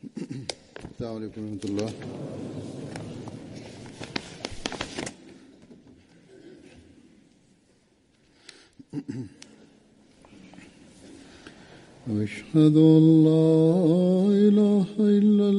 السلام عليكم ورحمة الله أشهد ان لا اله الا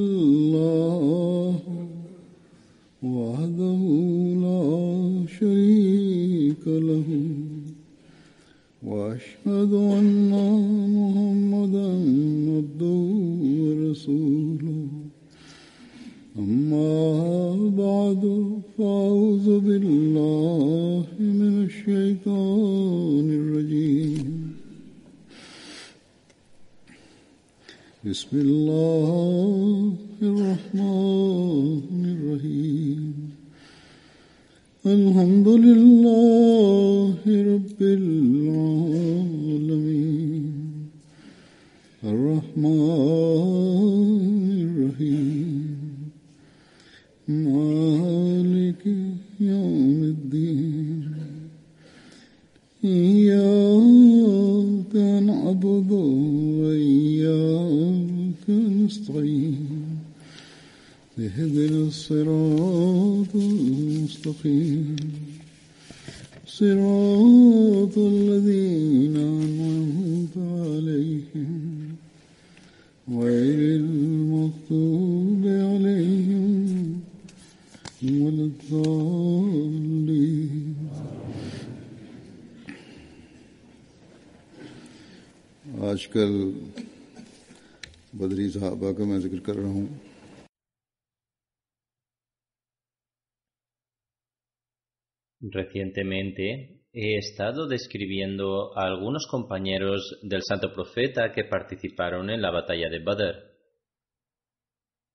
Recientemente he estado describiendo a algunos compañeros del Santo Profeta que participaron en la batalla de Badr.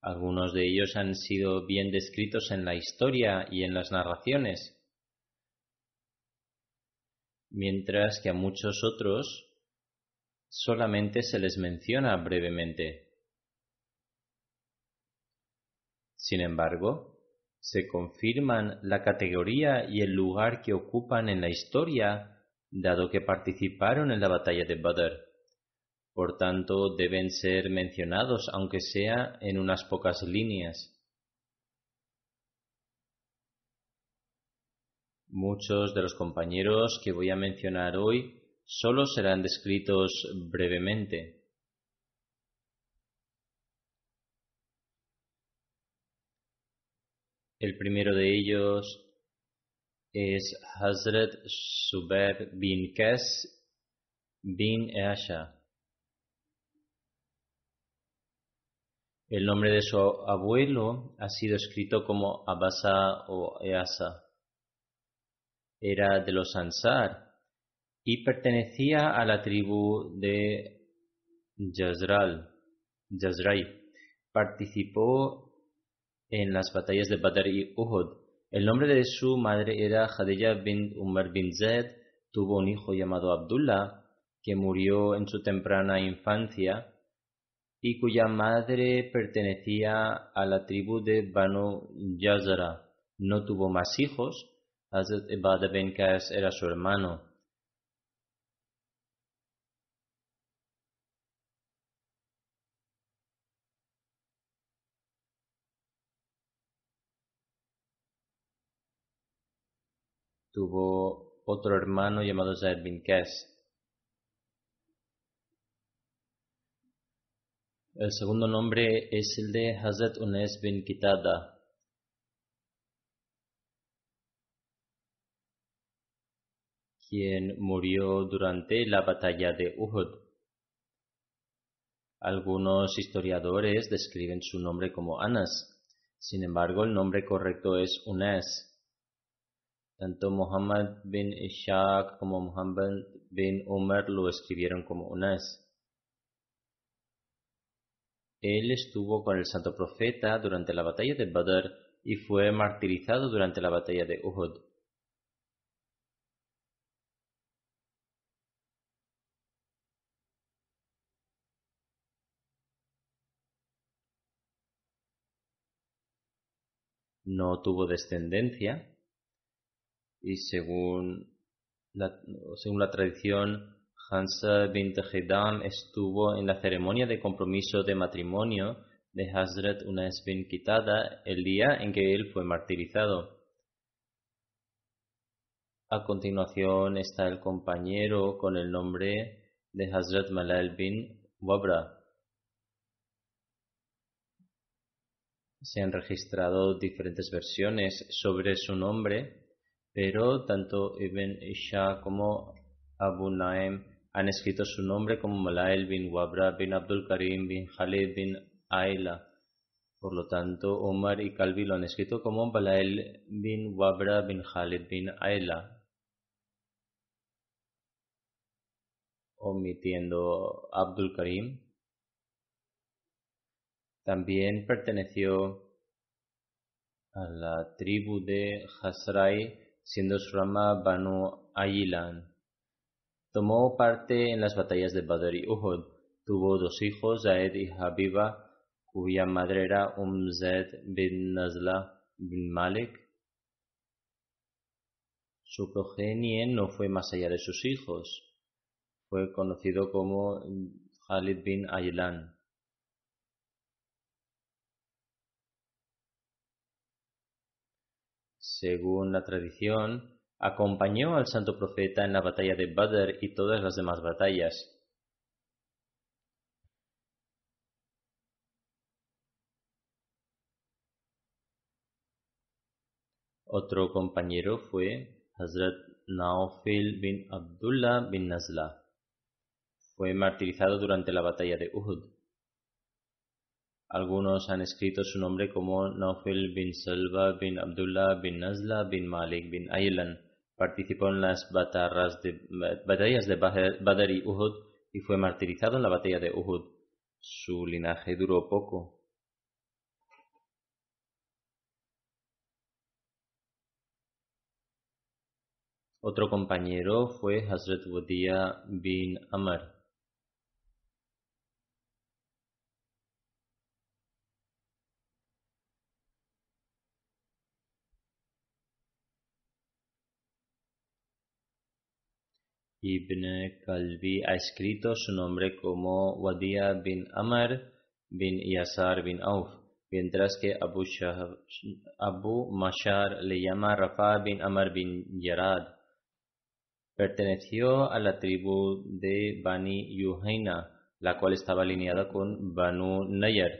Algunos de ellos han sido bien descritos en la historia y en las narraciones, mientras que a muchos otros solamente se les menciona brevemente. Sin embargo, se confirman la categoría y el lugar que ocupan en la historia, dado que participaron en la batalla de Badr. Por tanto, deben ser mencionados, aunque sea en unas pocas líneas. Muchos de los compañeros que voy a mencionar hoy solo serán descritos brevemente. El primero de ellos es Hazrat Subair bin Kes bin Easha. El nombre de su abuelo ha sido escrito como Abasa o Easa. Era de los Ansar y pertenecía a la tribu de Yazral, Participó en las batallas de Badr y Uhud. El nombre de su madre era Khadija bin Umar bin Zaid. Tuvo un hijo llamado Abdullah, que murió en su temprana infancia y cuya madre pertenecía a la tribu de Banu Yazara. No tuvo más hijos. Hazrat Ibad bin Qais era su hermano. Tuvo otro hermano llamado Zerbin bin El segundo nombre es el de Hazet Unes bin Kitada. quien murió durante la batalla de Uhud. Algunos historiadores describen su nombre como Anas, sin embargo el nombre correcto es Unes. Tanto Muhammad bin Ishaq como Muhammad bin Umar lo escribieron como Unas. Él estuvo con el santo profeta durante la batalla de Badr y fue martirizado durante la batalla de Uhud. No tuvo descendencia y según la, tradición, Hansa bin estuvo en la ceremonia de compromiso de matrimonio de Hazrat una bin Quitada el día en que él fue martirizado. A continuación está el compañero con el nombre de Hazrat Malal bin Wabra. Se han registrado diferentes versiones sobre su nombre. Pero tanto Ibn Isha como Abu Naim han escrito su nombre como Malael bin Wabra bin Abdul Karim bin Khalid bin Aila. Por lo tanto, Omar y Calvi lo han escrito como Balael bin Wabra bin Khalid bin Aila, omitiendo Abdul Karim. También perteneció a la tribu de Hasrai siendo su rama Banu Ayilan. Tomó parte en las batallas de Badr y Uhud. Tuvo dos hijos, Zaed y Habiba, cuya madre era Um bin Nazla bin Malik. Su progenie no fue más allá de sus hijos. Fue conocido como Khalid bin Aylan. según la tradición, acompañó al santo profeta en la batalla de Badr y todas las demás batallas. Otro compañero fue Hazrat Naofil bin Abdullah bin Nazla. Fue martirizado durante la batalla de Uhud. Algunos han escrito su nombre como Naufil bin Salva bin Abdullah bin Nazla bin Malik bin Aylan. Participó en las batallas de Badr y Uhud y fue martirizado en la batalla de Uhud. Su linaje duró poco. Otro compañero fue Hazrat Wadia bin Amr. Ibn Kalbi ha escrito su nombre como Wadia bin Amr bin Yasar bin Auf, mientras que Abu, Abu Mashar le llama Rafa bin Amr bin Yarad. Perteneció a la tribu de Bani Yuhaina, la cual estaba alineada con Banu Nayar.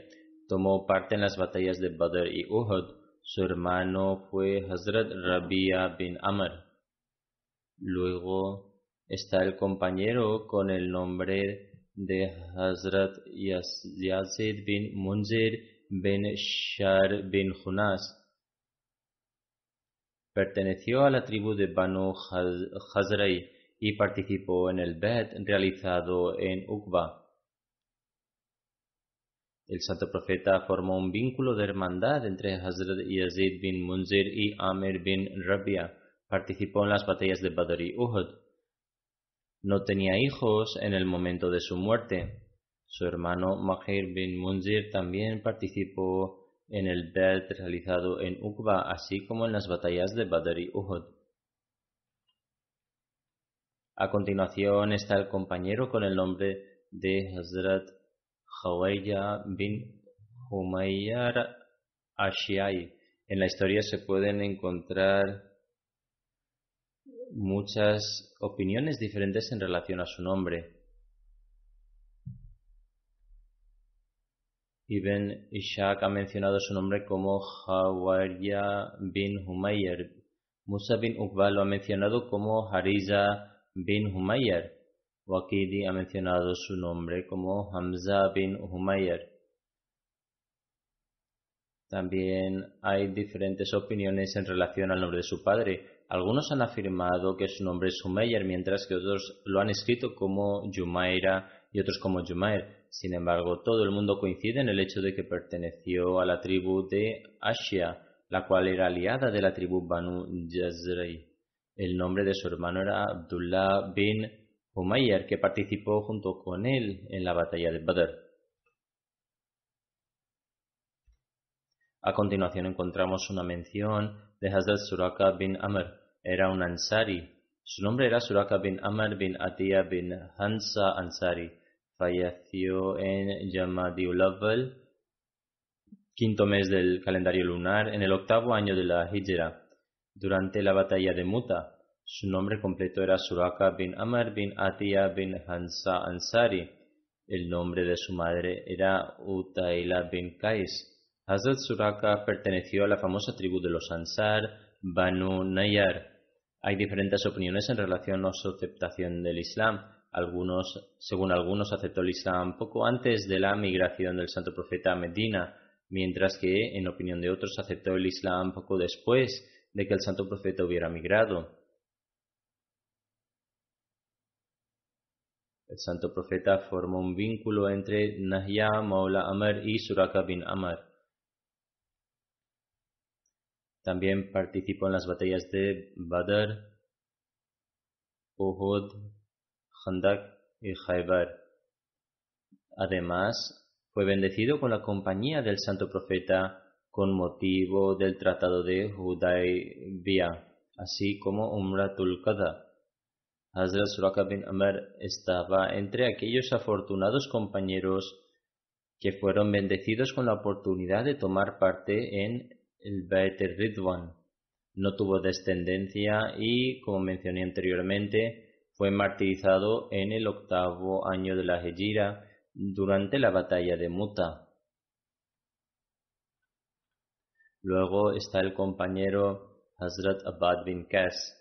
Tomó parte en las batallas de Badr y Uhud. Su hermano fue Hazrat Rabia bin Amr. Luego está el compañero con el nombre de Hazrat Yazid bin Munzir bin Shar bin Hunas. Perteneció a la tribu de Banu Hazray y participó en el Bet realizado en Uqba. El santo profeta formó un vínculo de hermandad entre Hazrat Yazid bin Munzir y Amir bin Rabia. Participó en las batallas de Badr y Uhud. No tenía hijos en el momento de su muerte. Su hermano Mahir bin Munzir también participó en el Belt realizado en Uqba, así como en las batallas de Badr y Uhud. A continuación está el compañero con el nombre de Hazrat Jawaya bin Humayyar Ashiai. En la historia se pueden encontrar muchas opiniones diferentes en relación a su nombre. Ibn Ishaq ha mencionado su nombre como Hawariya bin Humayr. Musa bin Uqba lo ha mencionado como Hariza bin Humayr. Waqidi ha mencionado su nombre como Hamza bin Humayr. También hay diferentes opiniones en relación al nombre de su padre. Algunos han afirmado que su nombre es Umayr, mientras que otros lo han escrito como Jumaira y otros como Jumair. Sin embargo, todo el mundo coincide en el hecho de que perteneció a la tribu de Ashia, la cual era aliada de la tribu Banu Jazrei. El nombre de su hermano era Abdullah bin Umayr, que participó junto con él en la batalla de Badr. A continuación encontramos una mención de Hazrat Suraka bin Amr. Era un Ansari. Su nombre era Suraka bin Amr bin Atiyah bin Hansa Ansari. Falleció en Yamadiulawal, quinto mes del calendario lunar, en el octavo año de la Hijra, durante la batalla de Muta. Su nombre completo era Suraka bin Amr bin Atiya bin Hansa Ansari. El nombre de su madre era Utaila bin Kais. Hazrat Suraka perteneció a la famosa tribu de los Ansar, Banu Nayar. Hay diferentes opiniones en relación a su aceptación del Islam. Algunos, según algunos, aceptó el Islam poco antes de la migración del santo profeta a Medina, mientras que, en opinión de otros, aceptó el Islam poco después de que el santo profeta hubiera migrado. El santo profeta formó un vínculo entre Nahya Maula Amar y Suraka bin Amar. También participó en las batallas de Badr, Uhud, Handak y Haibar. Además, fue bendecido con la compañía del santo profeta con motivo del tratado de Hudaybiyah, así como Umratul Qadha. Hazrat Suraka bin Amr estaba entre aquellos afortunados compañeros que fueron bendecidos con la oportunidad de tomar parte en el Baeter Ridwan no tuvo descendencia y, como mencioné anteriormente, fue martirizado en el octavo año de la Hejira durante la batalla de Muta. Luego está el compañero Hazrat Abad bin Qas.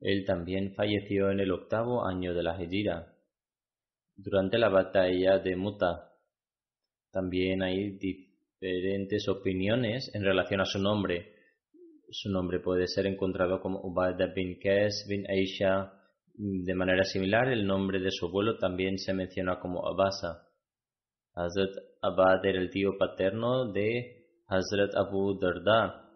Él también falleció en el octavo año de la Hejira, durante la batalla de Muta. También hay diferentes opiniones en relación a su nombre. Su nombre puede ser encontrado como Ubaidah bin Kes bin Aisha. Mm, de manera similar, el nombre de su abuelo también se menciona como Abasa. Hazrat Abad era el tío paterno de Hazrat Abu Darda.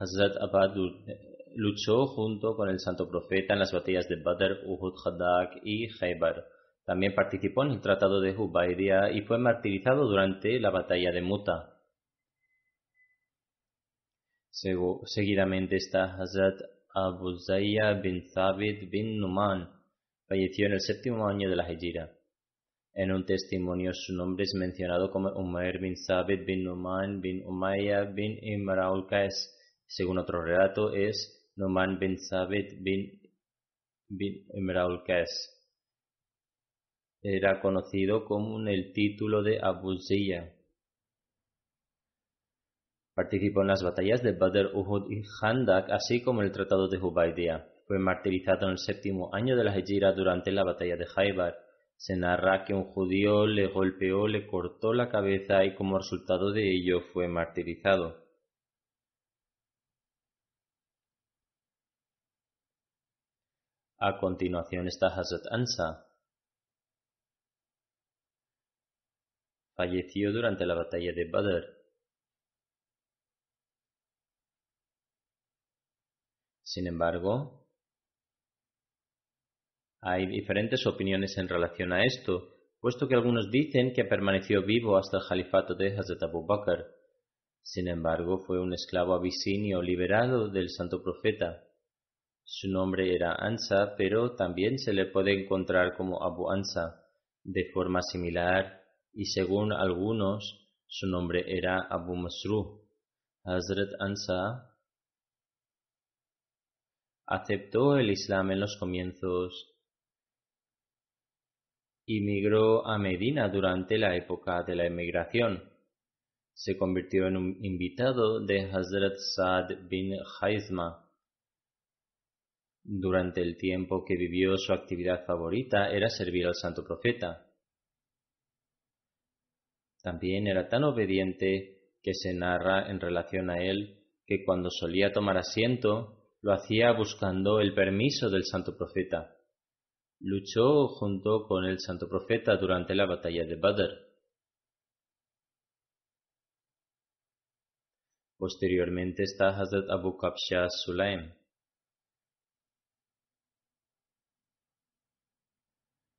Hazrat Abad eh, luchó junto con el santo profeta en las batallas de Badr, Uhud, Hadak y Khaybar. También participó en el Tratado de Hubaidia y fue martirizado durante la batalla de Muta. Seguidamente está Hazrat Abu Zayya bin Zabit bin Numan. Falleció en el séptimo año de la Hejira. En un testimonio su nombre es mencionado como Umair bin Zabit bin Numan bin Umayyah bin Imraul Qais. Según otro relato es Numan bin Zabit bin, bin Imraul Qais. Era conocido con el título de Abu Zayyah. Participó en las batallas de Badr, Uhud y Handak, así como en el Tratado de Jubaidea, Fue martirizado en el séptimo año de la Hegira durante la batalla de Haibar. Se narra que un judío le golpeó, le cortó la cabeza y como resultado de ello fue martirizado. A continuación está Hazrat Ansa. Falleció durante la batalla de Badr. Sin embargo, hay diferentes opiniones en relación a esto, puesto que algunos dicen que permaneció vivo hasta el califato de Hazrat Abu Bakr. Sin embargo, fue un esclavo abisinio liberado del santo profeta. Su nombre era Ansa, pero también se le puede encontrar como Abu Ansa. De forma similar, y según algunos, su nombre era Abu Masru. Hazrat Ansa Aceptó el Islam en los comienzos y migró a Medina durante la época de la emigración. Se convirtió en un invitado de Hazrat Saad bin Haizma. Durante el tiempo que vivió su actividad favorita era servir al santo profeta. También era tan obediente que se narra en relación a él que cuando solía tomar asiento lo hacía buscando el permiso del santo profeta. Luchó junto con el santo profeta durante la batalla de Badr. Posteriormente está Hazrat Abu Qabsha Sulaim.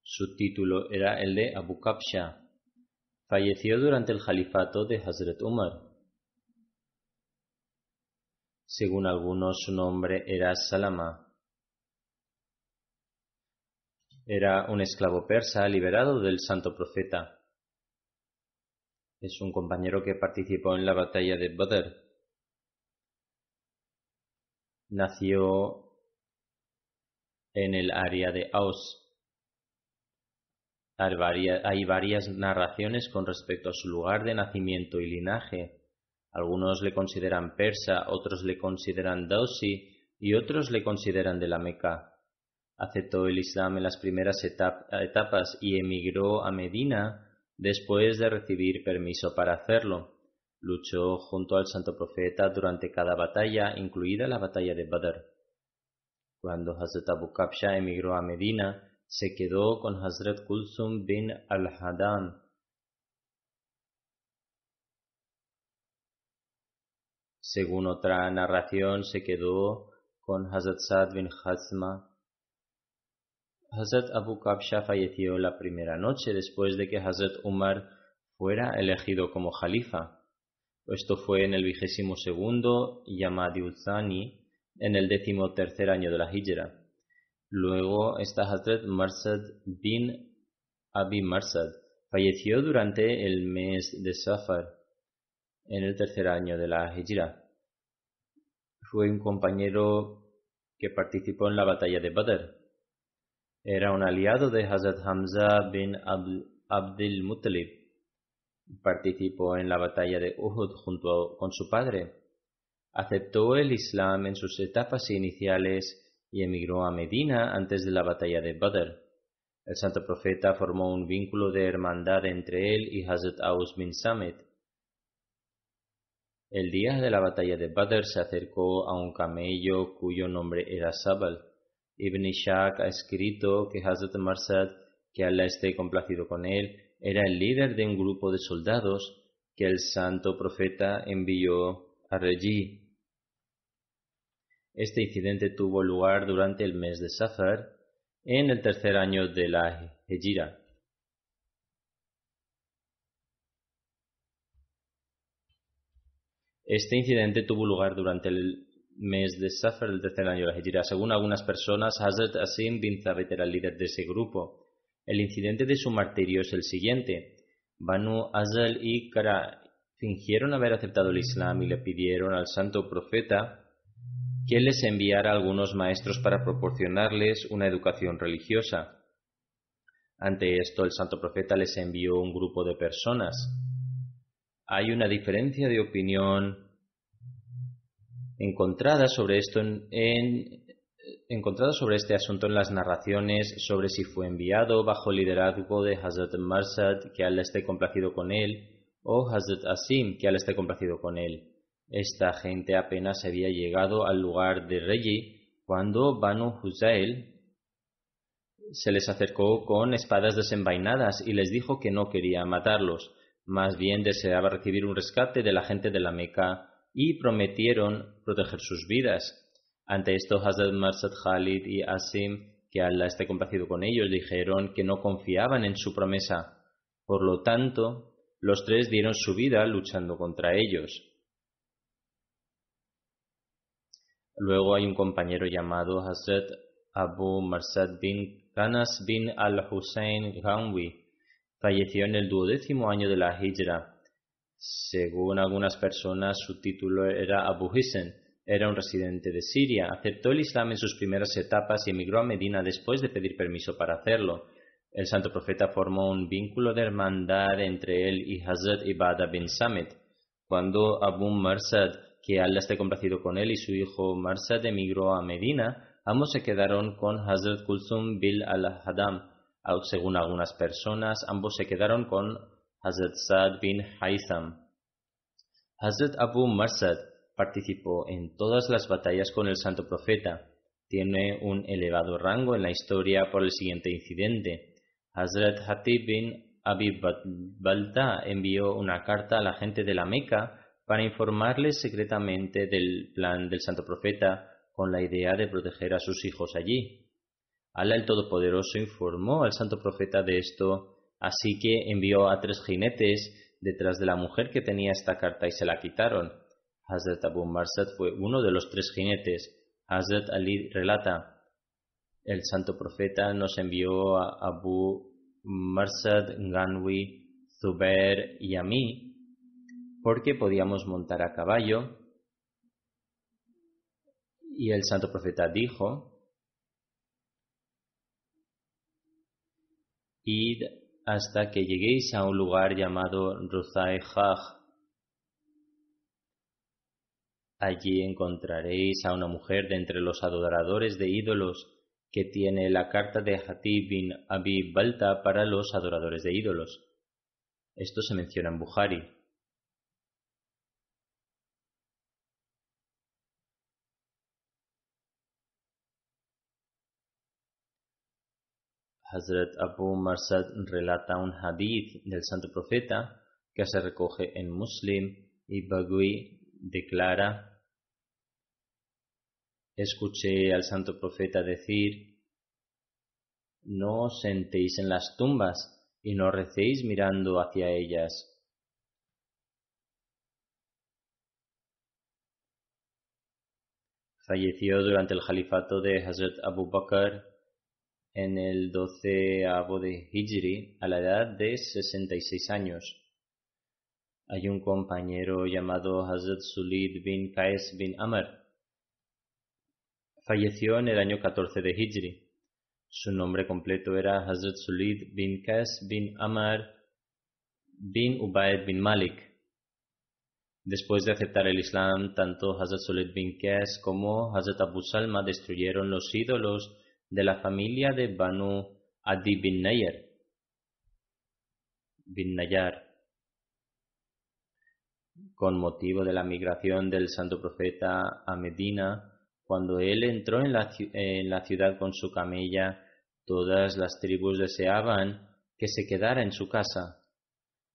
Su título era el de Abu Qabsha. Falleció durante el califato de Hazrat Umar. Según algunos su nombre era Salama. Era un esclavo persa liberado del santo profeta. Es un compañero que participó en la batalla de Badr. Nació en el área de Aus. Hay varias narraciones con respecto a su lugar de nacimiento y linaje. Algunos le consideran persa, otros le consideran dausi y otros le consideran de la Meca. Aceptó el Islam en las primeras etapas y emigró a Medina después de recibir permiso para hacerlo. Luchó junto al santo profeta durante cada batalla, incluida la batalla de Badr. Cuando Hazrat Abu Kapsha emigró a Medina, se quedó con Hazrat Kulsum bin al-Hadan, Según otra narración, se quedó con Hazrat Sad bin Hazma. Hazrat Abu Qabsha falleció la primera noche después de que Hazrat Umar fuera elegido como Jalifa. Esto fue en el vigésimo segundo Yamadi Uzani, en el décimo tercer año de la Hijra. Luego está Hazrat Marsad bin Abi Marsad. Falleció durante el mes de Safar en el tercer año de la Hijra. Fue un compañero que participó en la batalla de Badr. Era un aliado de Hazrat Hamza bin Abdul Muttalib. Participó en la batalla de Uhud junto con su padre. Aceptó el Islam en sus etapas iniciales y emigró a Medina antes de la batalla de Badr. El santo profeta formó un vínculo de hermandad entre él y Hazrat Aus bin Samit, el día de la batalla de Badr se acercó a un camello cuyo nombre era Sabal. Ibn Ishaq ha escrito que Hazrat Marsad, que Allah esté complacido con él, era el líder de un grupo de soldados que el santo profeta envió a Regí. Este incidente tuvo lugar durante el mes de Safar, en el tercer año de la Hejira. Este incidente tuvo lugar durante el mes de Safar del tercer año de la Según algunas personas, Hazrat Asim bin a era el líder de ese grupo. El incidente de su martirio es el siguiente. Banu Azal y Kara fingieron haber aceptado el Islam y le pidieron al santo profeta que les enviara algunos maestros para proporcionarles una educación religiosa. Ante esto, el santo profeta les envió un grupo de personas hay una diferencia de opinión encontrada sobre esto encontrada sobre este asunto en las narraciones sobre si fue enviado bajo el liderazgo de Hazrat Marsad que al esté complacido con él o Hazrat Asim que al esté complacido con él. Esta gente apenas había llegado al lugar de Reyi cuando Banu Huzail se les acercó con espadas desenvainadas y les dijo que no quería matarlos. Más bien deseaba recibir un rescate de la gente de la Meca y prometieron proteger sus vidas. Ante esto, Hazrat Marsad Khalid y Asim, que Allah esté complacido con ellos, dijeron que no confiaban en su promesa. Por lo tanto, los tres dieron su vida luchando contra ellos. Luego hay un compañero llamado Hazrat Abu Marsad bin Kanas bin al-Hussein Ghanwi, Falleció en el duodécimo año de la Hijra. Según algunas personas, su título era Abu Hisen. Era un residente de Siria. Aceptó el Islam en sus primeras etapas y emigró a Medina después de pedir permiso para hacerlo. El santo profeta formó un vínculo de hermandad entre él y Hazrat Ibada bin Samit. Cuando Abu Marsad, que Allah esté complacido con él, y su hijo Marsad emigró a Medina, ambos se quedaron con Hazrat Kulsum bil al según algunas personas, ambos se quedaron con Hazrat Saad bin Haitham. Hazrat Abu Marsad participó en todas las batallas con el santo profeta. Tiene un elevado rango en la historia por el siguiente incidente. Hazrat Hatib bin Abi Balta envió una carta a la gente de la Meca para informarles secretamente del plan del santo profeta con la idea de proteger a sus hijos allí. Alá el Todopoderoso informó al santo profeta de esto, así que envió a tres jinetes detrás de la mujer que tenía esta carta y se la quitaron. Hazrat Abu Marsad fue uno de los tres jinetes. Hazrat Ali relata, el santo profeta nos envió a Abu Marsad, Ganwi, Zubair y a mí, porque podíamos montar a caballo. Y el santo profeta dijo, hasta que lleguéis a un lugar llamado Ruzai Allí encontraréis a una mujer de entre los adoradores de ídolos que tiene la carta de Hatib bin Abi Balta para los adoradores de ídolos. Esto se menciona en Buhari. Hazrat Abu Marsad relata un hadith del santo profeta que se recoge en Muslim y Bagui declara, escuché al santo profeta decir, no os sentéis en las tumbas y no recéis mirando hacia ellas. Falleció durante el califato de Hazrat Abu Bakr en el abo de Hijri a la edad de 66 años. Hay un compañero llamado Hazrat Sulid bin Qais bin Amr. Falleció en el año 14 de Hijri. Su nombre completo era Hazrat Sulid bin Qais bin Amr bin Ubaid bin Malik. Después de aceptar el Islam, tanto Hazrat Sulid bin Qais como Hazrat Abu Salma destruyeron los ídolos de la familia de Banu Adi bin Nayar. Bin Con motivo de la migración del santo profeta a Medina, cuando él entró en la, ciudad con su camella, todas las tribus deseaban que se quedara en su casa.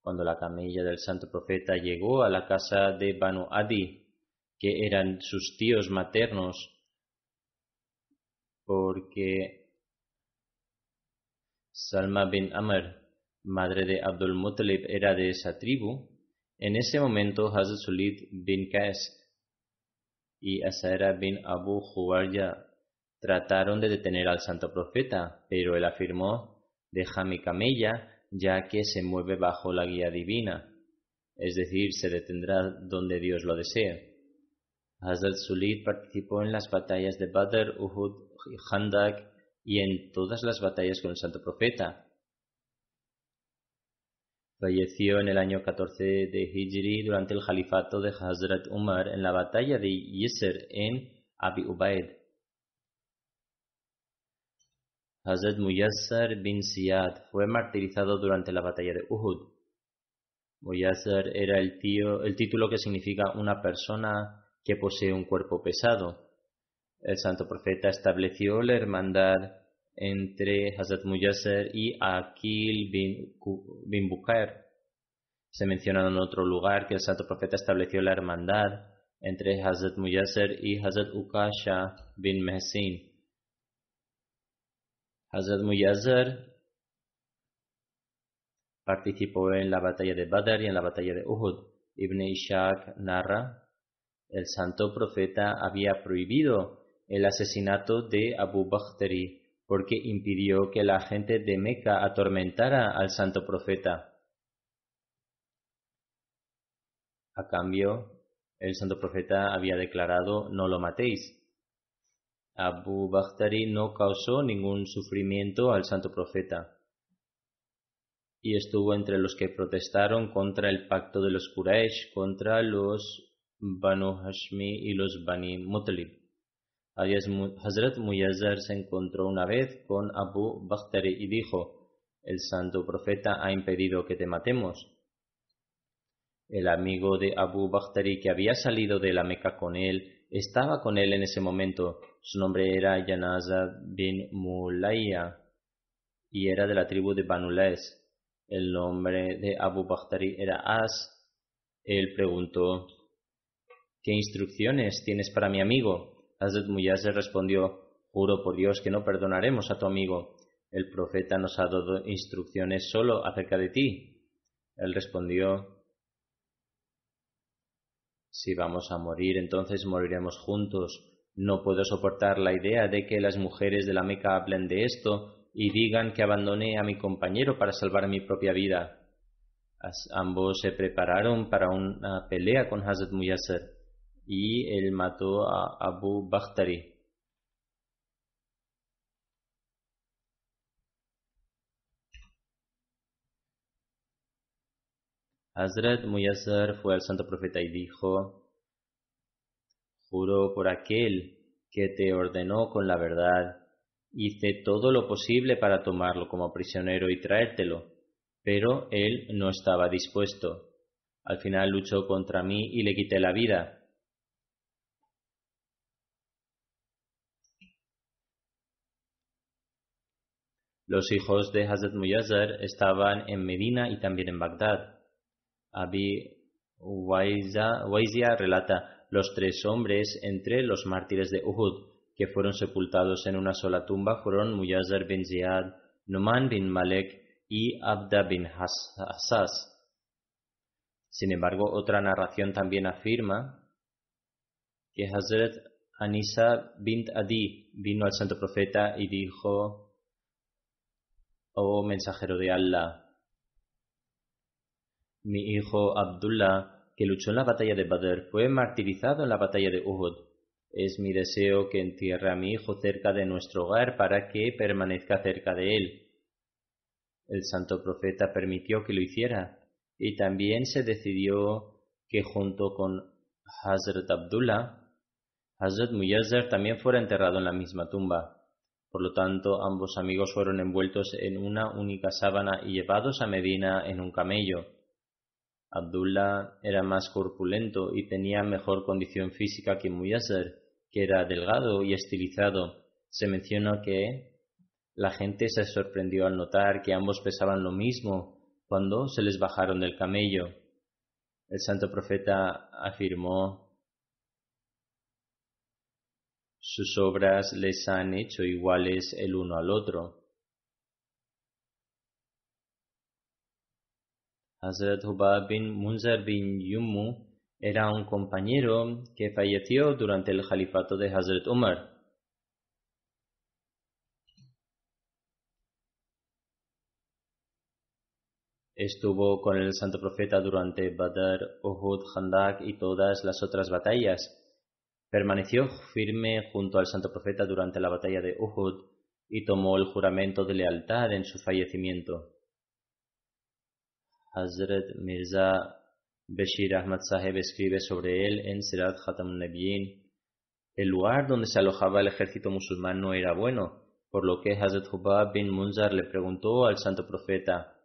Cuando la camilla del santo profeta llegó a la casa de Banu Adi, que eran sus tíos maternos, porque Salma bin Amr, madre de Abdul Muttalib, era de esa tribu. En ese momento, Hazrat Sulid bin Qais y Asaira bin Abu Huwarya trataron de detener al santo profeta, pero él afirmó, deja mi camella, ya que se mueve bajo la guía divina, es decir, se detendrá donde Dios lo desee. Hazrat Sulid participó en las batallas de Badr, Uhud y en todas las batallas con el Santo Profeta. Falleció en el año 14 de Hijri durante el califato de Hazrat Umar en la batalla de Yisr en Abi Ubaid. Hazrat Muyassar bin Siad fue martirizado durante la batalla de Uhud. Muyassar era el, tío, el título que significa una persona que posee un cuerpo pesado el santo profeta estableció la hermandad entre Hazrat Muyasser y Akil bin, bin Se menciona en otro lugar que el santo profeta estableció la hermandad entre Hazrat Muyasser y Hazrat Ukasha bin Mehsin. Hazrat Muyasser participó en la batalla de Badr y en la batalla de Uhud. Ibn Ishaq narra, el santo profeta había prohibido el asesinato de Abu Bakhtari, porque impidió que la gente de Meca atormentara al santo profeta. A cambio, el santo profeta había declarado no lo matéis. Abu Bakhtari no causó ningún sufrimiento al santo profeta y estuvo entre los que protestaron contra el pacto de los Quraysh, contra los Banu Hashmi y los Bani Mutalib. Hazrat Muyazar se encontró una vez con Abu Bakhtari y dijo, el santo profeta ha impedido que te matemos. El amigo de Abu Bakhtari que había salido de la Meca con él estaba con él en ese momento. Su nombre era Yanaza bin Mulayya y era de la tribu de Banulais. El nombre de Abu Bakhtari era As. Él preguntó, ¿qué instrucciones tienes para mi amigo? Hazrat respondió, Juro por Dios que no perdonaremos a tu amigo. El profeta nos ha dado instrucciones solo acerca de ti. Él respondió, Si vamos a morir, entonces moriremos juntos. No puedo soportar la idea de que las mujeres de la Meca hablen de esto y digan que abandoné a mi compañero para salvar mi propia vida. ambos se prepararon para una pelea con Hazrat Muyasser y él mató a Abu Bakhtari. Hazrat Muyasar fue al santo profeta y dijo, juro por aquel que te ordenó con la verdad, hice todo lo posible para tomarlo como prisionero y traértelo, pero él no estaba dispuesto. Al final luchó contra mí y le quité la vida. Los hijos de Hazrat Muyazar estaban en Medina y también en Bagdad. Abi Waizia relata los tres hombres entre los mártires de Uhud que fueron sepultados en una sola tumba fueron Muyazar bin Ziyad, Numan bin Malek y Abda bin Hassas. Sin embargo, otra narración también afirma que Hazrat Anisa bint Adi vino al santo profeta y dijo Oh mensajero de Allah, mi hijo Abdullah, que luchó en la batalla de Badr, fue martirizado en la batalla de Uhud. Es mi deseo que entierre a mi hijo cerca de nuestro hogar para que permanezca cerca de él. El santo profeta permitió que lo hiciera, y también se decidió que junto con Hazrat Abdullah, Hazrat Muyazzar también fuera enterrado en la misma tumba. Por lo tanto, ambos amigos fueron envueltos en una única sábana y llevados a Medina en un camello. Abdullah era más corpulento y tenía mejor condición física que Muyasser, que era delgado y estilizado. Se menciona que la gente se sorprendió al notar que ambos pesaban lo mismo cuando se les bajaron del camello. El santo profeta afirmó sus obras les han hecho iguales el uno al otro. Hazrat Hubab bin Munzar bin Yummu era un compañero que falleció durante el califato de Hazrat Umar. Estuvo con el santo profeta durante Badr, Uhud, Handak y todas las otras batallas. Permaneció firme junto al santo profeta durante la batalla de Uhud y tomó el juramento de lealtad en su fallecimiento. Hazrat Mirza Bashir Ahmad Saheb escribe sobre él en Sirat Khatam Nabiyin. El lugar donde se alojaba el ejército musulmán no era bueno, por lo que Hazrat Hubab bin Munzar le preguntó al santo profeta: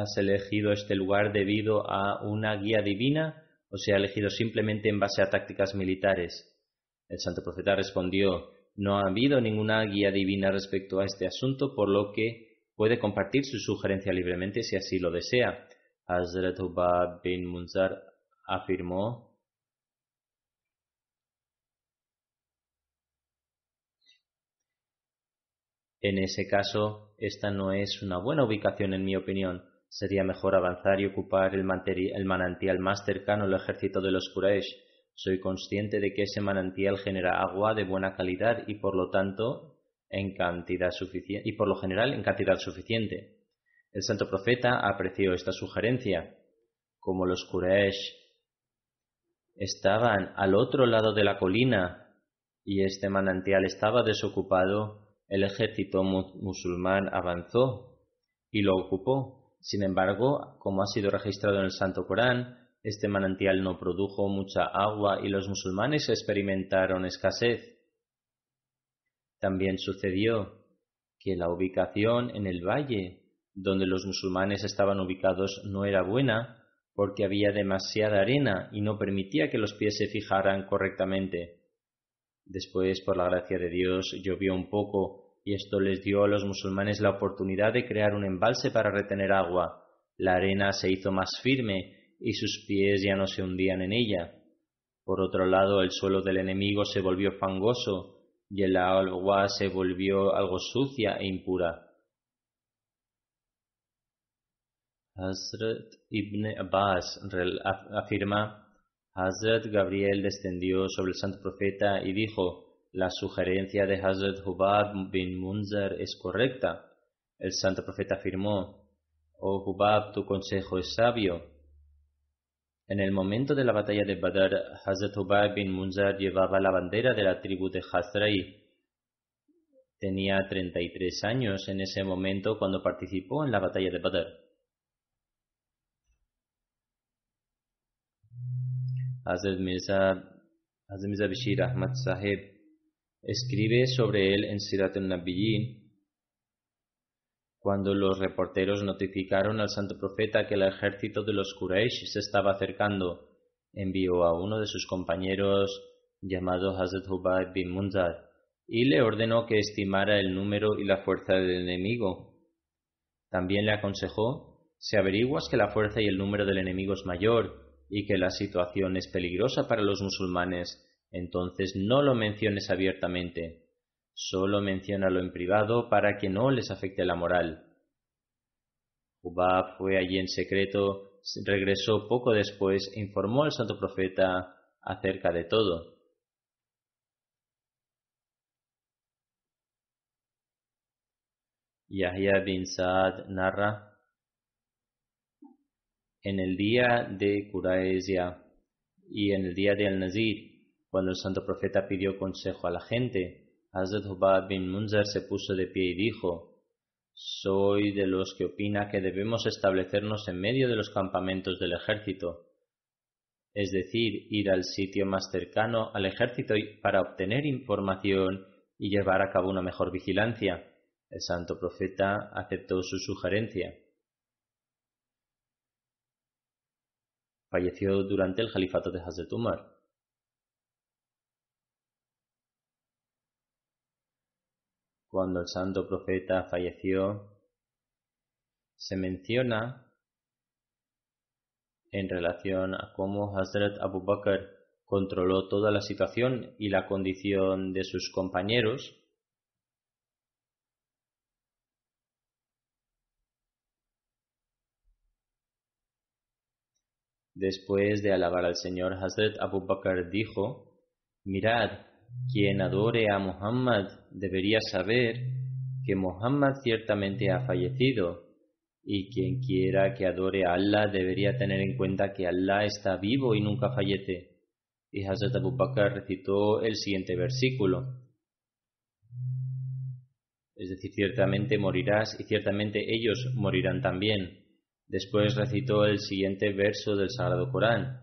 has elegido este lugar debido a una guía divina o se ha elegido simplemente en base a tácticas militares? El santo profeta respondió, no ha habido ninguna guía divina respecto a este asunto, por lo que puede compartir su sugerencia libremente si así lo desea. Hazrat Ubad bin Munzar afirmó, En ese caso, esta no es una buena ubicación en mi opinión. Sería mejor avanzar y ocupar el, manantial más cercano al ejército de los Quraysh. Soy consciente de que ese manantial genera agua de buena calidad y por lo tanto en cantidad suficiente y por lo general en cantidad suficiente. El santo profeta apreció esta sugerencia. Como los Quraysh estaban al otro lado de la colina y este manantial estaba desocupado, el ejército musulmán avanzó y lo ocupó. Sin embargo, como ha sido registrado en el Santo Corán, este manantial no produjo mucha agua y los musulmanes experimentaron escasez. También sucedió que la ubicación en el valle donde los musulmanes estaban ubicados no era buena porque había demasiada arena y no permitía que los pies se fijaran correctamente. Después, por la gracia de Dios, llovió un poco y esto les dio a los musulmanes la oportunidad de crear un embalse para retener agua. La arena se hizo más firme y sus pies ya no se hundían en ella. Por otro lado, el suelo del enemigo se volvió fangoso y el agua se volvió algo sucia e impura. Hazrat ibn Abbas afirma, Hazrat Gabriel descendió sobre el santo profeta y dijo, la sugerencia de Hazrat Hubab bin Munzar es correcta. El santo profeta afirmó, Oh Hubab, tu consejo es sabio. En el momento de la batalla de Badr, Hazrat Hubab bin Munzar llevaba la bandera de la tribu de Hazrai. Tenía 33 años en ese momento cuando participó en la batalla de Badr. Hazrat Mirza, Hazrat Ahmad Sahib Escribe sobre él en Sirat al Cuando los reporteros notificaron al santo profeta que el ejército de los Quraysh se estaba acercando, envió a uno de sus compañeros llamado Hazrat Hubayb bin Munzar y le ordenó que estimara el número y la fuerza del enemigo. También le aconsejó, si averiguas que la fuerza y el número del enemigo es mayor y que la situación es peligrosa para los musulmanes, entonces no lo menciones abiertamente, solo menciónalo en privado para que no les afecte la moral. Jubab fue allí en secreto, regresó poco después e informó al santo profeta acerca de todo. Yahya bin Saad narra en el día de Quraizia y en el día de al cuando el santo profeta pidió consejo a la gente, Hazrat bin Munzer se puso de pie y dijo, Soy de los que opina que debemos establecernos en medio de los campamentos del ejército, es decir, ir al sitio más cercano al ejército para obtener información y llevar a cabo una mejor vigilancia. El santo profeta aceptó su sugerencia. Falleció durante el califato de Hazrat cuando el santo profeta falleció, se menciona en relación a cómo Hazrat Abu Bakr controló toda la situación y la condición de sus compañeros. Después de alabar al Señor, Hazrat Abu Bakr dijo, Mirad, quien adore a Muhammad debería saber que Muhammad ciertamente ha fallecido, y quien quiera que adore a Allah debería tener en cuenta que Allah está vivo y nunca fallece. Y Hazrat Abu Bakr recitó el siguiente versículo. Es decir, ciertamente morirás y ciertamente ellos morirán también. Después recitó el siguiente verso del Sagrado Corán.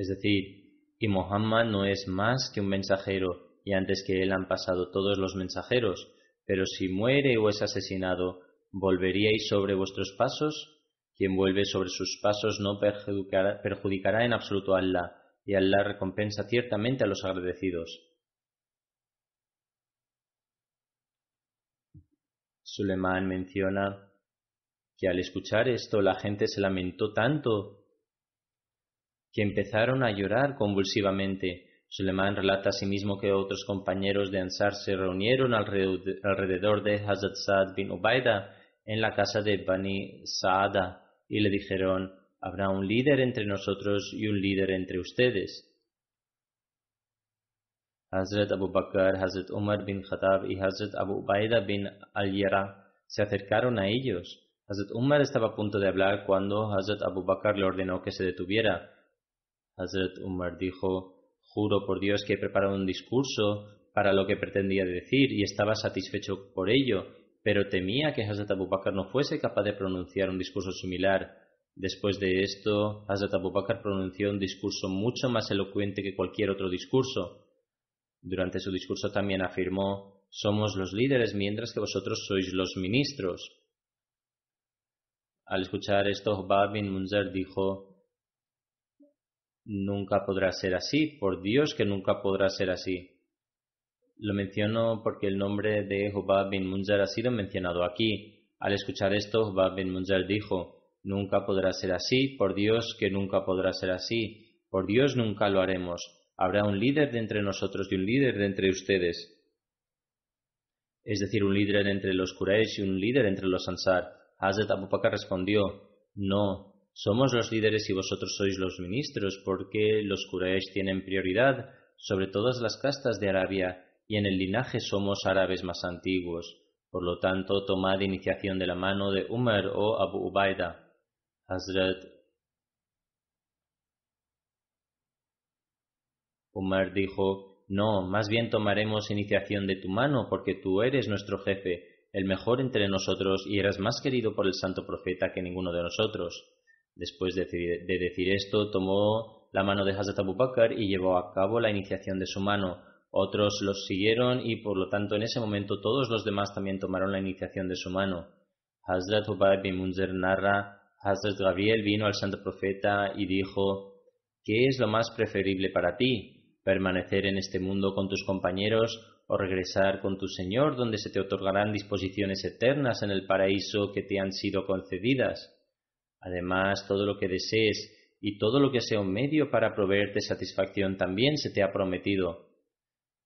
Es decir, y Muhammad no es más que un mensajero, y antes que él han pasado todos los mensajeros, pero si muere o es asesinado, ¿volveríais sobre vuestros pasos? Quien vuelve sobre sus pasos no perjudicará, perjudicará en absoluto a Allah, y Allah recompensa ciertamente a los agradecidos. Suleiman menciona que al escuchar esto la gente se lamentó tanto que empezaron a llorar convulsivamente. Suleiman relata asimismo que otros compañeros de Ansar se reunieron alrededor de Hazrat Saad bin Ubaida en la casa de Bani Saada y le dijeron, habrá un líder entre nosotros y un líder entre ustedes. Hazrat Abu Bakr, Hazrat Umar bin Khattab y Hazrat Abu Ubaida bin al se acercaron a ellos. Hazrat Umar estaba a punto de hablar cuando Hazrat Abu Bakr le ordenó que se detuviera. Hazrat Umar dijo, juro por Dios que he preparado un discurso para lo que pretendía decir y estaba satisfecho por ello, pero temía que Hazrat Abu no fuese capaz de pronunciar un discurso similar. Después de esto, Hazrat Abu pronunció un discurso mucho más elocuente que cualquier otro discurso. Durante su discurso también afirmó, somos los líderes mientras que vosotros sois los ministros. Al escuchar esto, Jobab Munzer dijo, Nunca podrá ser así, por Dios que nunca podrá ser así. Lo menciono porque el nombre de Jobab bin Munjar ha sido mencionado aquí. Al escuchar esto, ben bin Munzar dijo, Nunca podrá ser así, por Dios que nunca podrá ser así, por Dios nunca lo haremos. Habrá un líder de entre nosotros y un líder de entre ustedes. Es decir, un líder entre los Quraysh y un líder entre los Ansar. Hazrat Abu Bakr respondió, No, somos los líderes y vosotros sois los ministros, porque los Quraysh tienen prioridad sobre todas las castas de Arabia, y en el linaje somos árabes más antiguos. Por lo tanto, tomad iniciación de la mano de Umar o Abu Ubaida. Hazrat Umar dijo, No, más bien tomaremos iniciación de tu mano, porque tú eres nuestro jefe, el mejor entre nosotros, y eras más querido por el santo profeta que ninguno de nosotros. Después de decir, esto, tomó la mano de Hazrat Abu Bakr y llevó a cabo la iniciación de su mano. Otros los siguieron y por lo tanto en ese momento todos los demás también tomaron la iniciación de su mano. Hazrat Ubay bin Munzer narra, Hazrat Gabriel vino al santo profeta y dijo, ¿qué es lo más preferible para ti? ¿Permanecer en este mundo con tus compañeros o regresar con tu Señor donde se te otorgarán disposiciones eternas en el paraíso que te han sido concedidas? Además, todo lo que desees y todo lo que sea un medio para proveerte satisfacción también se te ha prometido.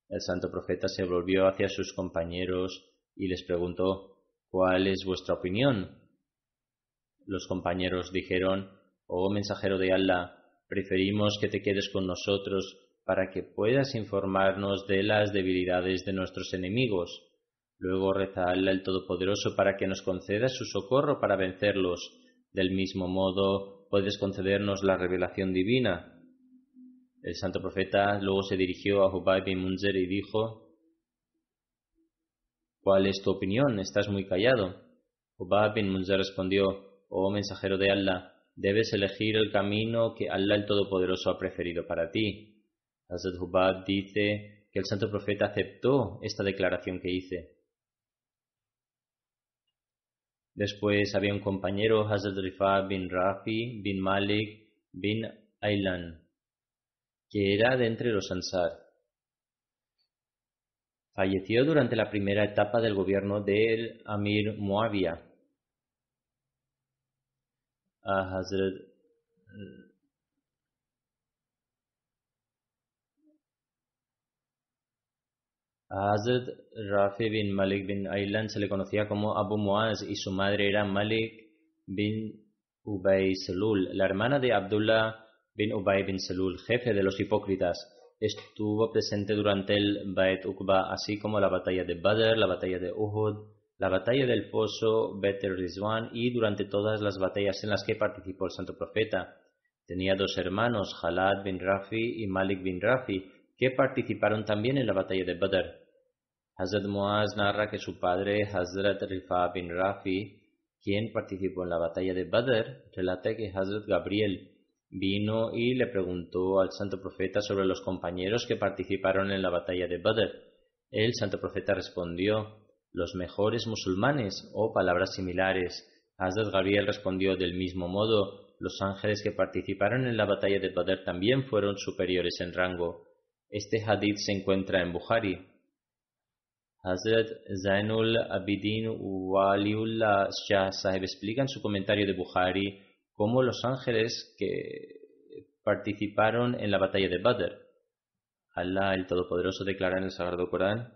El santo profeta se volvió hacia sus compañeros y les preguntó ¿Cuál es vuestra opinión? Los compañeros dijeron Oh mensajero de Allah, preferimos que te quedes con nosotros para que puedas informarnos de las debilidades de nuestros enemigos. Luego reza a Allah el Todopoderoso para que nos conceda su socorro para vencerlos del mismo modo, ¿puedes concedernos la revelación divina? El santo profeta luego se dirigió a Hubay bin Munzer y dijo, ¿Cuál es tu opinión? Estás muy callado. Hubay bin Munzer respondió, Oh mensajero de Allah, debes elegir el camino que Allah el Todopoderoso ha preferido para ti. Hazrat Hubab dice que el santo profeta aceptó esta declaración que hice. Después había un compañero, Hazrat Rifa bin Rafi bin Malik bin Aylan, que era de entre los Ansar. Falleció durante la primera etapa del gobierno del Amir Muawiyah. A Rafi bin Malik bin Aylan se le conocía como Abu Muaz y su madre era Malik bin Ubay Selul, la hermana de Abdullah bin Ubay bin Selul, jefe de los hipócritas. Estuvo presente durante el Bait Uqba, así como la batalla de Badr, la batalla de Uhud, la batalla del pozo Beter Rizwan y durante todas las batallas en las que participó el santo profeta. Tenía dos hermanos, Jalad bin Rafi y Malik bin Rafi, que participaron también en la batalla de Badr. Hazrat Muaz narra que su padre, Hazrat Rifa bin Rafi, quien participó en la batalla de Badr, relata que Hazrat Gabriel vino y le preguntó al santo profeta sobre los compañeros que participaron en la batalla de Badr. El santo profeta respondió, los mejores musulmanes o palabras similares. Hazrat Gabriel respondió del mismo modo, los ángeles que participaron en la batalla de Badr también fueron superiores en rango. Este hadith se encuentra en Buhari. Hazrat Zainul Abidin Waliullah Shah Sahib explica en su comentario de Bukhari cómo los ángeles que participaron en la batalla de Badr. Allah el Todopoderoso declara en el Sagrado Corán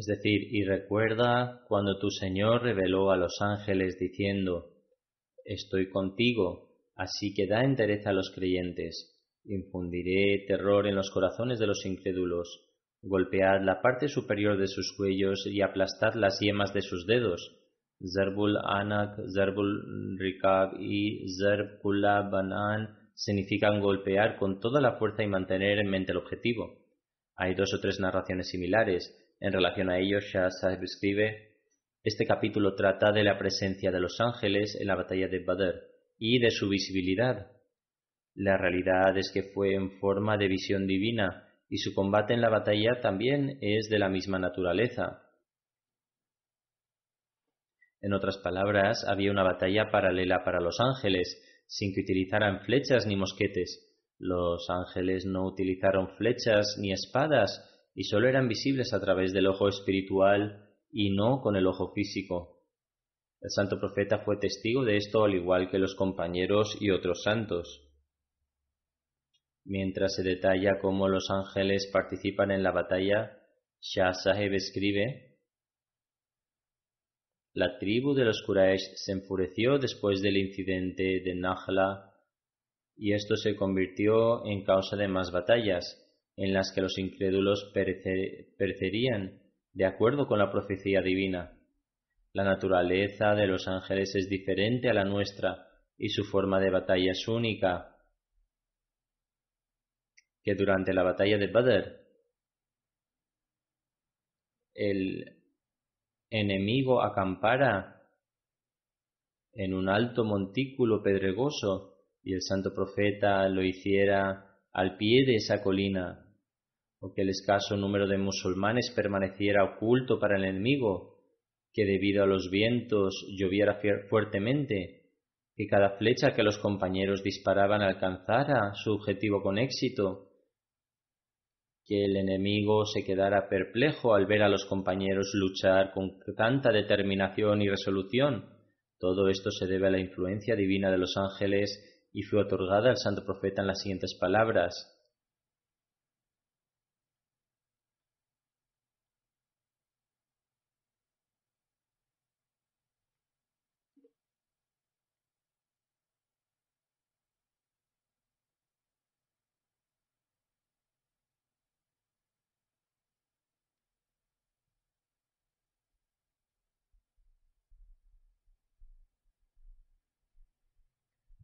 Es decir, y recuerda cuando tu Señor reveló a los ángeles diciendo, Estoy contigo, así que da entereza a los creyentes, infundiré terror en los corazones de los incrédulos, golpead la parte superior de sus cuellos y aplastad las yemas de sus dedos. Zerbul Anak, Zerbul Rikab y Zerb Banan significan golpear con toda la fuerza y mantener en mente el objetivo. Hay dos o tres narraciones similares, en relación a ello, Shah Sahib escribe: Este capítulo trata de la presencia de los ángeles en la batalla de Badr y de su visibilidad. La realidad es que fue en forma de visión divina y su combate en la batalla también es de la misma naturaleza. En otras palabras, había una batalla paralela para los ángeles, sin que utilizaran flechas ni mosquetes. Los ángeles no utilizaron flechas ni espadas, y solo eran visibles a través del ojo espiritual y no con el ojo físico. El santo profeta fue testigo de esto al igual que los compañeros y otros santos. Mientras se detalla cómo los ángeles participan en la batalla, Shah Sahib escribe La tribu de los Quraysh se enfureció después del incidente de Nahla y esto se convirtió en causa de más batallas en las que los incrédulos perecerían de acuerdo con la profecía divina. La naturaleza de los ángeles es diferente a la nuestra y su forma de batalla es única. Que durante la batalla de Badr, el enemigo acampara en un alto montículo pedregoso y el santo profeta lo hiciera al pie de esa colina o que el escaso número de musulmanes permaneciera oculto para el enemigo, que debido a los vientos lloviera fuertemente, que cada flecha que los compañeros disparaban alcanzara su objetivo con éxito, que el enemigo se quedara perplejo al ver a los compañeros luchar con tanta determinación y resolución. Todo esto se debe a la influencia divina de los ángeles y fue otorgada al santo profeta en las siguientes palabras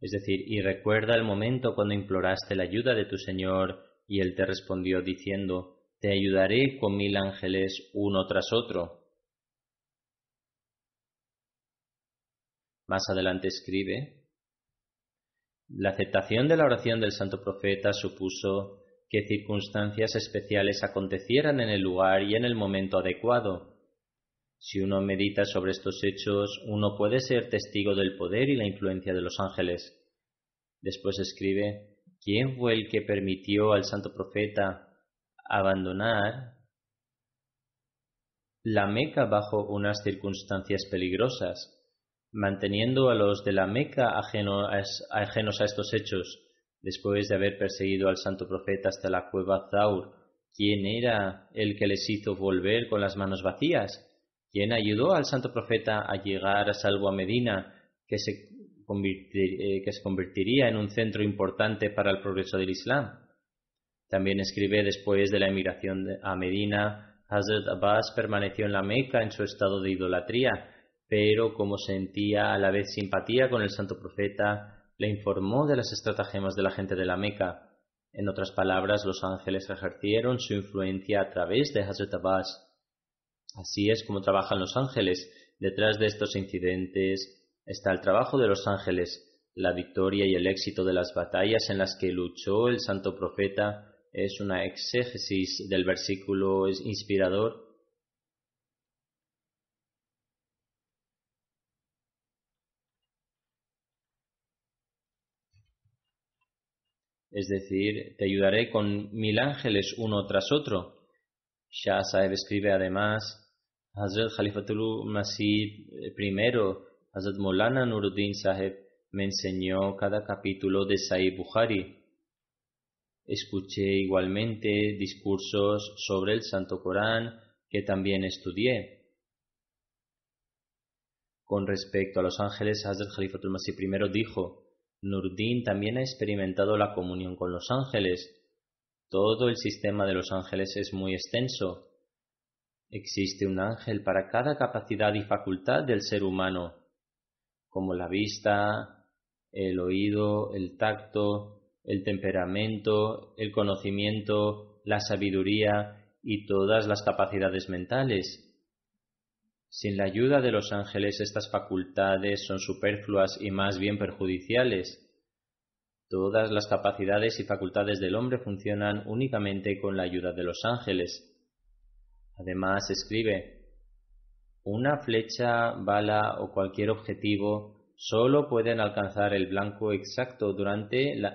Es decir, y recuerda el momento cuando imploraste la ayuda de tu Señor y Él te respondió diciendo, Te ayudaré con mil ángeles uno tras otro. Más adelante escribe, La aceptación de la oración del santo profeta supuso que circunstancias especiales acontecieran en el lugar y en el momento adecuado, si uno medita sobre estos hechos, uno puede ser testigo del poder y la influencia de los ángeles. Después escribe, ¿quién fue el que permitió al santo profeta abandonar la Meca bajo unas circunstancias peligrosas, manteniendo a los de la Meca ajenos, a estos hechos, después de haber perseguido al santo profeta hasta la cueva Zaur? ¿Quién era el que les hizo volver con las manos vacías? ayudó al santo profeta a llegar a salvo a Medina, eh, que se, convertiría en un centro importante para el progreso del Islam. También escribe después de la emigración a Medina, Hazrat Abbas permaneció en la Meca en su estado de idolatría, pero como sentía a la vez simpatía con el santo profeta, le informó de las estratagemas de la gente de la Meca. En otras palabras, los ángeles ejercieron su influencia a través de Hazrat Abbas. Así es como trabajan los ángeles. Detrás de estos incidentes está el trabajo de los ángeles. La victoria y el éxito de las batallas en las que luchó el santo profeta es una exégesis del versículo inspirador es decir, te ayudaré con mil ángeles uno tras otro. Shah escribe además, Hazrat Khalifatul Masih eh, I, Hazrat Molana Nuruddin Saheb, me enseñó cada capítulo de Sahih Bukhari. Escuché igualmente discursos sobre el Santo Corán que también estudié. Con respecto a los ángeles, Hazrat Khalifatul Masih I dijo, Nurdin también ha experimentado la comunión con los ángeles. Todo el sistema de los ángeles es muy extenso. Existe un ángel para cada capacidad y facultad del ser humano, como la vista, el oído, el tacto, el temperamento, el conocimiento, la sabiduría y todas las capacidades mentales. Sin la ayuda de los ángeles estas facultades son superfluas y más bien perjudiciales. Todas las capacidades y facultades del hombre funcionan únicamente con la ayuda de los ángeles. Además, escribe, una flecha, bala o cualquier objetivo solo pueden alcanzar el blanco exacto durante eh,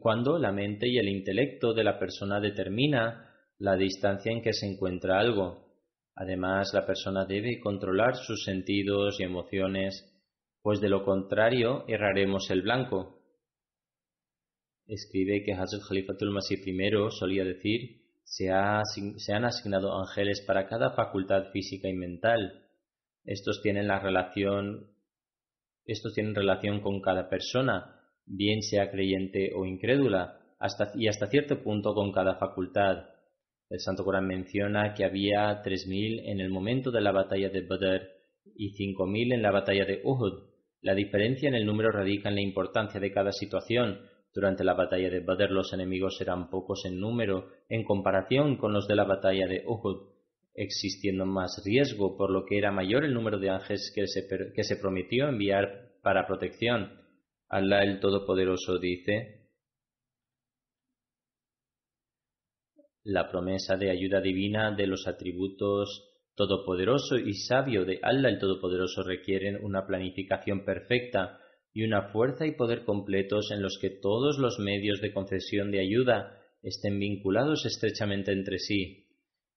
cuando la mente y el intelecto de la persona determina la distancia en que se encuentra algo. Además, la persona debe controlar sus sentidos y emociones, pues de lo contrario erraremos el blanco. Escribe que Hazrat Khalifatul Masih I solía decir se, han asignado ángeles para cada facultad física y mental. Estos tienen relación, tienen con cada persona, bien sea creyente o incrédula, y hasta cierto punto con cada facultad. El Santo Corán menciona que había mil en el momento de la batalla de Badr y cinco mil en la batalla de Uhud. La diferencia en el número radica en la importancia de cada situación, durante la batalla de Badr los enemigos eran pocos en número en comparación con los de la batalla de Uhud, existiendo más riesgo, por lo que era mayor el número de ángeles que se, que se prometió enviar para protección. Alá el Todopoderoso dice, la promesa de ayuda divina de los atributos todopoderoso y sabio de Alá el Todopoderoso requieren una planificación perfecta y una fuerza y poder completos en los que todos los medios de concesión de ayuda estén vinculados estrechamente entre sí.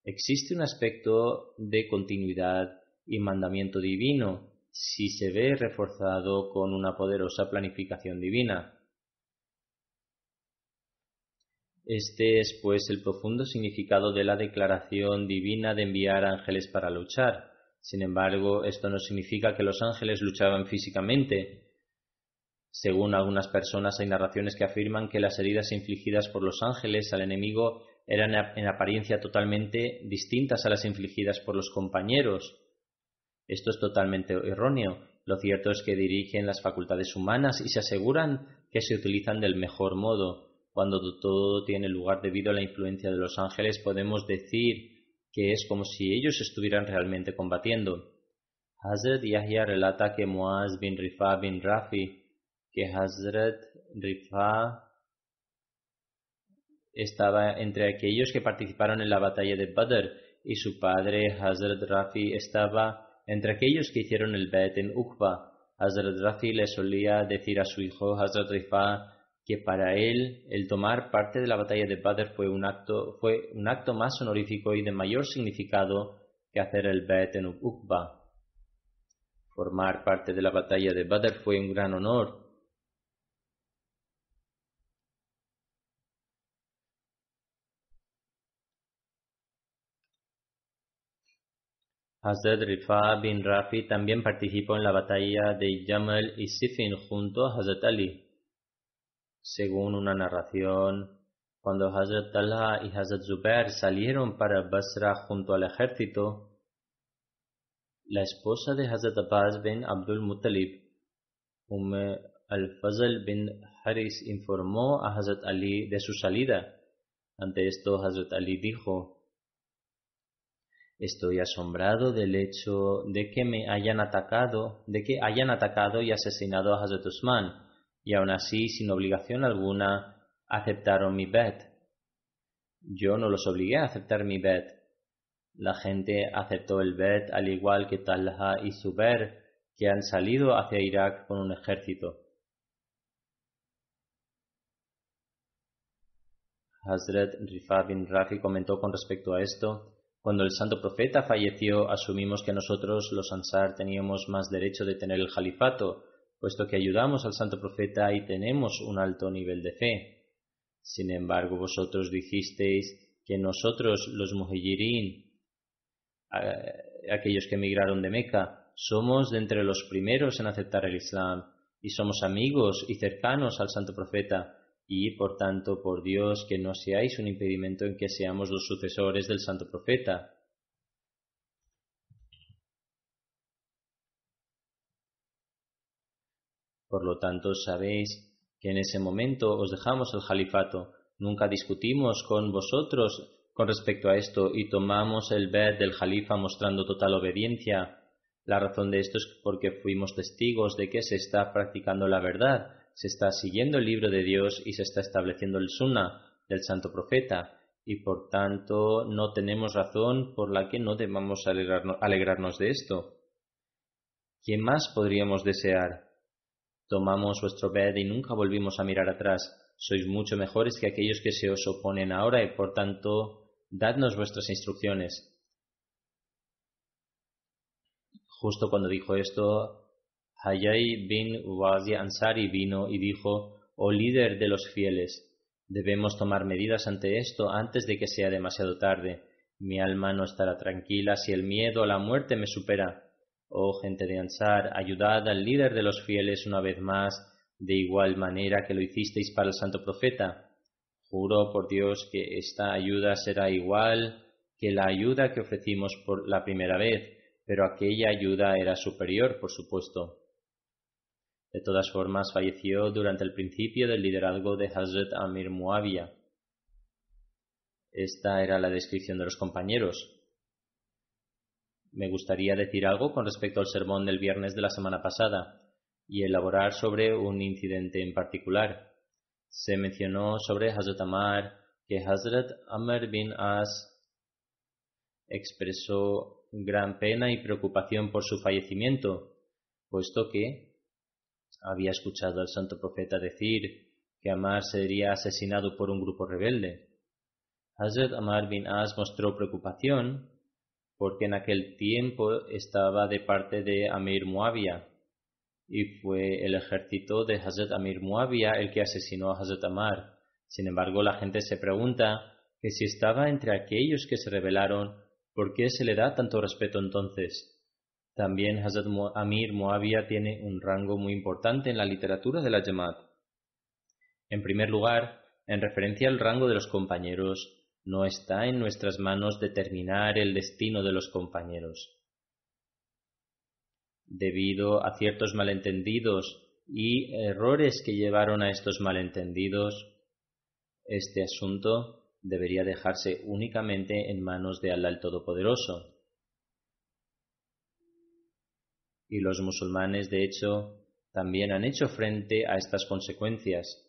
Existe un aspecto de continuidad y mandamiento divino si se ve reforzado con una poderosa planificación divina. Este es, pues, el profundo significado de la declaración divina de enviar ángeles para luchar. Sin embargo, esto no significa que los ángeles luchaban físicamente, según algunas personas, hay narraciones que afirman que las heridas infligidas por los ángeles al enemigo eran en apariencia totalmente distintas a las infligidas por los compañeros. Esto es totalmente erróneo. Lo cierto es que dirigen las facultades humanas y se aseguran que se utilizan del mejor modo. Cuando todo tiene lugar debido a la influencia de los ángeles, podemos decir que es como si ellos estuvieran realmente combatiendo. Hazrat Yahya relata que Muaz bin bin Rafi que Hazrat Rifa estaba entre aquellos que participaron en la batalla de Badr y su padre Hazrat Rafi estaba entre aquellos que hicieron el bet en Uqba. Hazrat Rafi le solía decir a su hijo Hazrat Rifa que para él el tomar parte de la batalla de Badr fue un acto, fue un acto más honorífico y de mayor significado que hacer el bet en Uqba. Formar parte de la batalla de Badr fue un gran honor Hazrat Rifa bin Rafi también participó en la batalla de Yamal y Sifin junto a Hazrat Ali. Según una narración, cuando Hazrat Talha y Hazrat Zubair salieron para Basra junto al ejército, la esposa de Hazrat Abbas bin Abdul Muttalib, Umm al-Fazl bin Haris, informó a Hazrat Ali de su salida. Ante esto, Hazrat Ali dijo, Estoy asombrado del hecho de que me hayan atacado, de que hayan atacado y asesinado a Hazrat Usman, y aun así, sin obligación alguna, aceptaron mi bet. Yo no los obligué a aceptar mi bet. La gente aceptó el bet al igual que Talha y Zubair, que han salido hacia Irak con un ejército. Hazrat Rifa bin Rafi comentó con respecto a esto cuando el santo profeta falleció, asumimos que nosotros, los Ansar, teníamos más derecho de tener el califato, puesto que ayudamos al santo profeta y tenemos un alto nivel de fe. Sin embargo, vosotros dijisteis que nosotros, los Muhijirin, aquellos que emigraron de Meca, somos de entre los primeros en aceptar el Islam y somos amigos y cercanos al santo profeta y por tanto por Dios que no seáis un impedimento en que seamos los sucesores del santo profeta. Por lo tanto, sabéis que en ese momento os dejamos el califato, nunca discutimos con vosotros con respecto a esto y tomamos el ver del califa mostrando total obediencia. La razón de esto es porque fuimos testigos de que se está practicando la verdad se está siguiendo el libro de Dios y se está estableciendo el sunna del santo profeta y por tanto no tenemos razón por la que no debamos alegrarnos, de esto. ¿Qué más podríamos desear? Tomamos vuestro bed y nunca volvimos a mirar atrás. Sois mucho mejores que aquellos que se os oponen ahora y por tanto dadnos vuestras instrucciones. Justo cuando dijo esto, Hayy bin Ubadi Ansari vino y dijo, Oh líder de los fieles, debemos tomar medidas ante esto antes de que sea demasiado tarde. Mi alma no estará tranquila si el miedo a la muerte me supera. Oh gente de Ansar, ayudad al líder de los fieles una vez más, de igual manera que lo hicisteis para el santo profeta. Juro por Dios que esta ayuda será igual que la ayuda que ofrecimos por la primera vez, pero aquella ayuda era superior, por supuesto. De todas formas, falleció durante el principio del liderazgo de Hazrat Amir Muawiyah. Esta era la descripción de los compañeros. Me gustaría decir algo con respecto al sermón del viernes de la semana pasada y elaborar sobre un incidente en particular. Se mencionó sobre Hazrat Amar que Hazrat Amr bin As expresó gran pena y preocupación por su fallecimiento, puesto que había escuchado al santo profeta decir que Amar sería asesinado por un grupo rebelde. Hazrat Amar bin As mostró preocupación porque en aquel tiempo estaba de parte de Amir Muavia y fue el ejército de Hazrat Amir Muavia el que asesinó a Hazrat Amar. Sin embargo, la gente se pregunta que si estaba entre aquellos que se rebelaron, ¿por qué se le da tanto respeto entonces? También Hazrat Amir Moabia tiene un rango muy importante en la literatura de la Jamaat. En primer lugar, en referencia al rango de los compañeros, no está en nuestras manos determinar el destino de los compañeros. Debido a ciertos malentendidos y errores que llevaron a estos malentendidos, este asunto debería dejarse únicamente en manos de Allah el Todopoderoso. y los musulmanes, de hecho, también han hecho frente a estas consecuencias.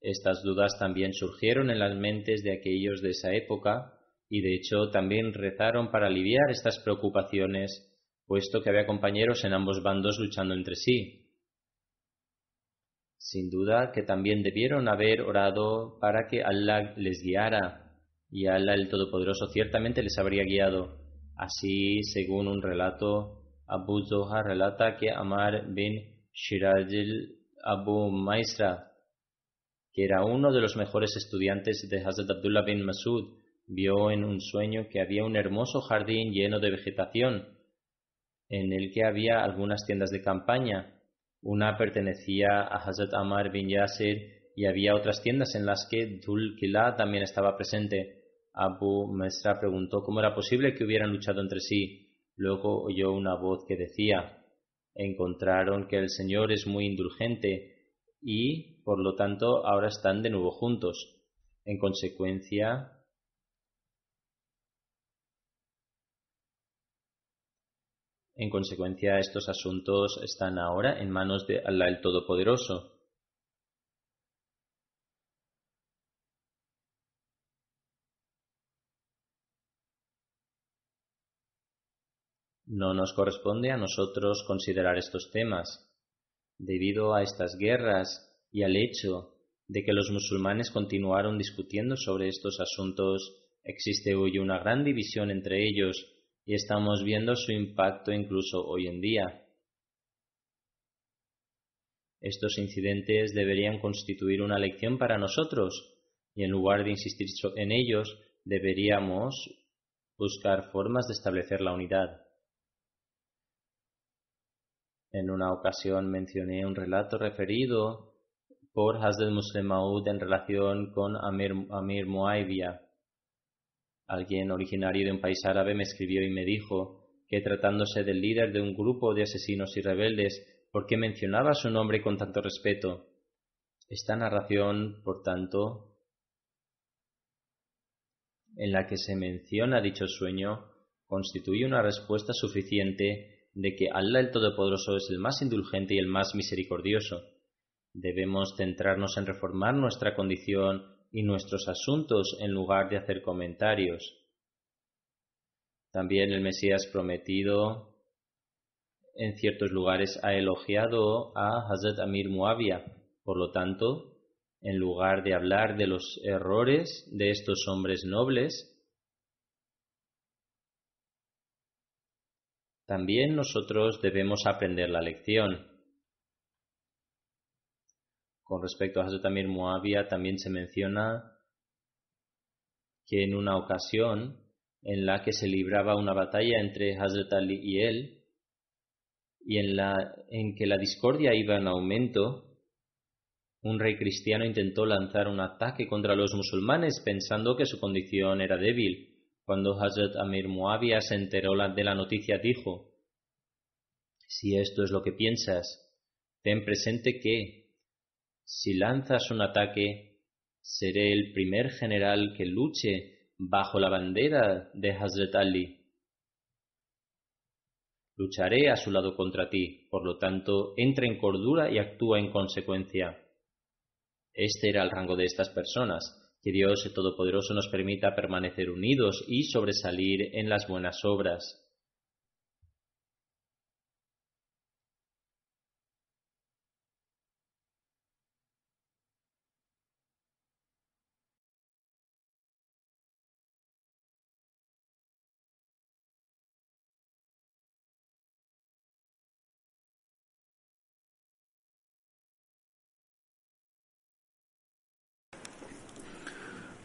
Estas dudas también surgieron en las mentes de aquellos de esa época y de hecho también rezaron para aliviar estas preocupaciones, puesto que había compañeros en ambos bandos luchando entre sí. Sin duda que también debieron haber orado para que Allah les guiara, y Allah el Todopoderoso ciertamente les habría guiado. Así, según un relato, Abu relata que Amar bin Shirajil Abu Maisra, que era uno de los mejores estudiantes de Hazrat Abdullah bin Masud, vio en un sueño que había un hermoso jardín lleno de vegetación, en el que había algunas tiendas de campaña. Una pertenecía a Hazrat Amar bin Yasir y había otras tiendas en las que Dhul Kila también estaba presente. Abu Maisra preguntó cómo era posible que hubieran luchado entre sí. Luego oyó una voz que decía, encontraron que el Señor es muy indulgente y, por lo tanto, ahora están de nuevo juntos. En consecuencia, en consecuencia estos asuntos están ahora en manos del el Todopoderoso. No nos corresponde a nosotros considerar estos temas. Debido a estas guerras y al hecho de que los musulmanes continuaron discutiendo sobre estos asuntos, existe hoy una gran división entre ellos y estamos viendo su impacto incluso hoy en día. Estos incidentes deberían constituir una lección para nosotros y en lugar de insistir en ellos, deberíamos buscar formas de establecer la unidad. En una ocasión mencioné un relato referido por Hasdel Muslim en relación con Amir, Amir Alguien originario de un país árabe me escribió y me dijo que tratándose del líder de un grupo de asesinos y rebeldes, ¿por qué mencionaba su nombre con tanto respeto? Esta narración, por tanto, en la que se menciona dicho sueño, constituye una respuesta suficiente de que Allah el Todopoderoso es el más indulgente y el más misericordioso. Debemos centrarnos en reformar nuestra condición y nuestros asuntos en lugar de hacer comentarios. También el Mesías prometido en ciertos lugares ha elogiado a Hazrat Amir Muavia. Por lo tanto, en lugar de hablar de los errores de estos hombres nobles, también nosotros debemos aprender la lección. Con respecto a Amir Moabia, también se menciona que en una ocasión en la que se libraba una batalla entre Hazrat Ali y él, y en, la, en que la discordia iba en aumento, un rey cristiano intentó lanzar un ataque contra los musulmanes pensando que su condición era débil. Cuando Hazrat Amir Muavia se enteró de la noticia, dijo: Si esto es lo que piensas, ten presente que, si lanzas un ataque, seré el primer general que luche bajo la bandera de Hazrat Ali. Lucharé a su lado contra ti, por lo tanto, entra en cordura y actúa en consecuencia. Este era el rango de estas personas que Dios Todopoderoso nos permita permanecer unidos y sobresalir en las buenas obras.